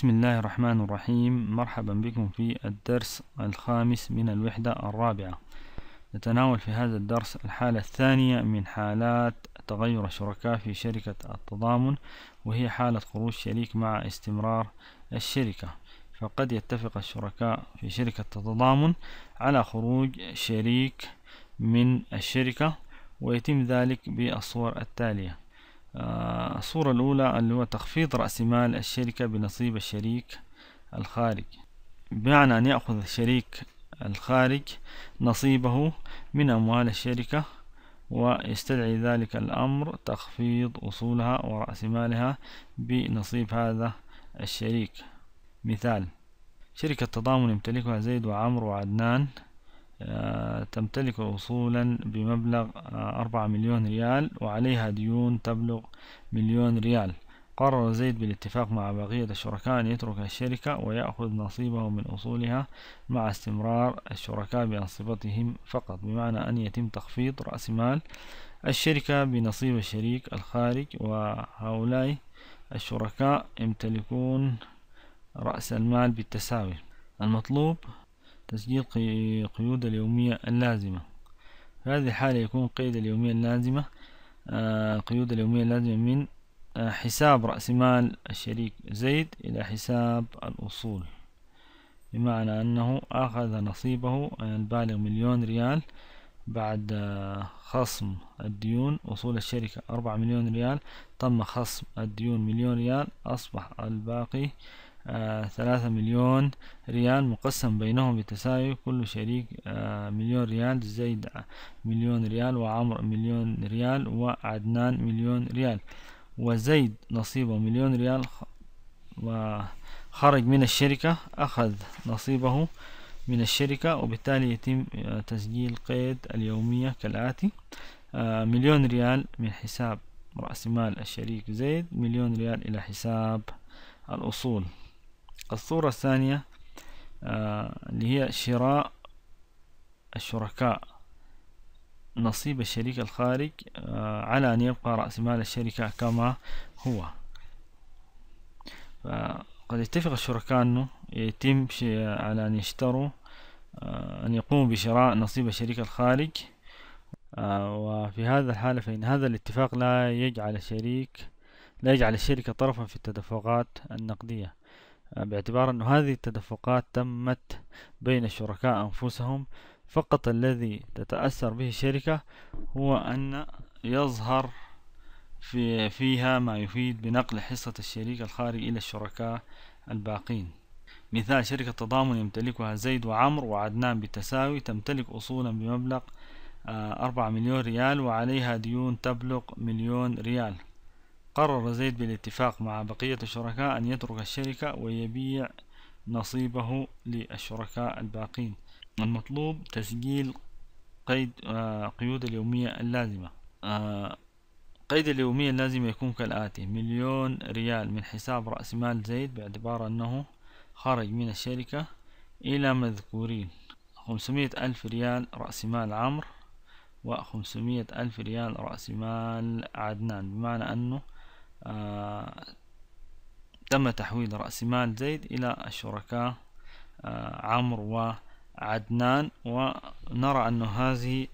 بسم الله الرحمن الرحيم مرحبا بكم في الدرس الخامس من الوحدة الرابعة نتناول في هذا الدرس الحالة الثانية من حالات تغير الشركاء في شركة التضامن وهي حالة خروج شريك مع استمرار الشركة فقد يتفق الشركاء في شركة التضامن على خروج شريك من الشركة ويتم ذلك بالصور التالية الصورة آه، الأولى اللي هو تخفيض رأس مال الشركة بنصيب الشريك الخارج بمعنى أن يأخذ الشريك الخارج نصيبه من أموال الشركة ويستدعي ذلك الأمر تخفيض أصولها ورأس مالها بنصيب هذا الشريك مثال شركة تضامن يمتلكها زيد وعمر وعدنان تمتلك أصولا بمبلغ آه، أربعة مليون ريال وعليها ديون تبلغ مليون ريال قرر زيد بالاتفاق مع بقية الشركاء أن يترك الشركة ويأخذ نصيبه من أصولها مع استمرار الشركاء بأنصبتهم فقط بمعنى أن يتم تخفيض رأس مال الشركة بنصيب الشريك الخارج وهؤلاء الشركاء يمتلكون رأس المال بالتساوي المطلوب تسجيل قيود اليومية اللازمة في هذه الحالة يكون قيد اليومية اللازمة القيود آه، اليومية اللازمة من آه، حساب رأس مال الشريك زيد إلى حساب الأصول بمعنى أنه أخذ نصيبه البالغ مليون ريال بعد آه، خصم الديون أصول الشركة أربعة مليون ريال تم خصم الديون مليون ريال أصبح الباقي آه، ثلاثة مليون ريال مقسم بينهم بتساوي كل شريك آه، مليون ريال زيد مليون ريال وعمر مليون ريال وعدنان مليون ريال وزيد نصيبه مليون ريال وخرج من الشركة أخذ نصيبه من الشركة وبالتالي يتم آه، تسجيل قيد اليومية كالآتي مليون ريال من حساب رأس مال الشريك زيد مليون ريال إلى حساب الأصول الصورة الثانية آه، اللي هي شراء الشركاء نصيب الشريك الخارج آه، على أن يبقى رأس مال الشركة كما هو قد يتفق الشركاء أنه يتم على أن يشتروا آه، أن يقوموا بشراء نصيب الشريك الخارج وفي هذا الحالة فإن هذا الاتفاق لا يجعل الشريك لا يجعل الشركة طرفا في التدفقات النقدية آه، باعتبار أن هذه التدفقات تمت بين الشركاء أنفسهم فقط الذي تتأثر به الشركة هو أن يظهر في فيها ما يفيد بنقل حصة الشريك الخارج إلى الشركاء الباقين مثال شركة تضامن يمتلكها زيد وعمر وعدنان بالتساوي تمتلك أصولا بمبلغ آه، أربعة مليون ريال وعليها ديون تبلغ مليون ريال قرر زيد بالاتفاق مع بقية الشركاء أن يترك الشركة ويبيع نصيبه للشركاء الباقين المطلوب تسجيل قيد آه، قيود اليومية اللازمة آه، قيد اليومية اللازمة يكون كالآتي مليون ريال من حساب رأس مال زيد باعتبار أنه خرج من الشركة إلى مذكورين خمسمية ألف ريال رأس مال عمرو وخمسمية ألف ريال رأس مال عدنان بمعنى أنه آه، تم تحويل رأس مال زيد إلى الشركاء آه، عمرو وعدنان ونرى أن هذه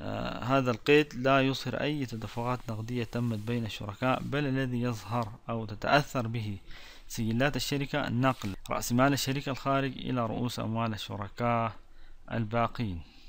آه، هذا القيد لا يظهر أي تدفقات نقدية تمت بين الشركاء بل الذي يظهر أو تتأثر به سجلات الشركة نقل رأس مال الشركة الخارج إلى رؤوس أموال الشركاء الباقين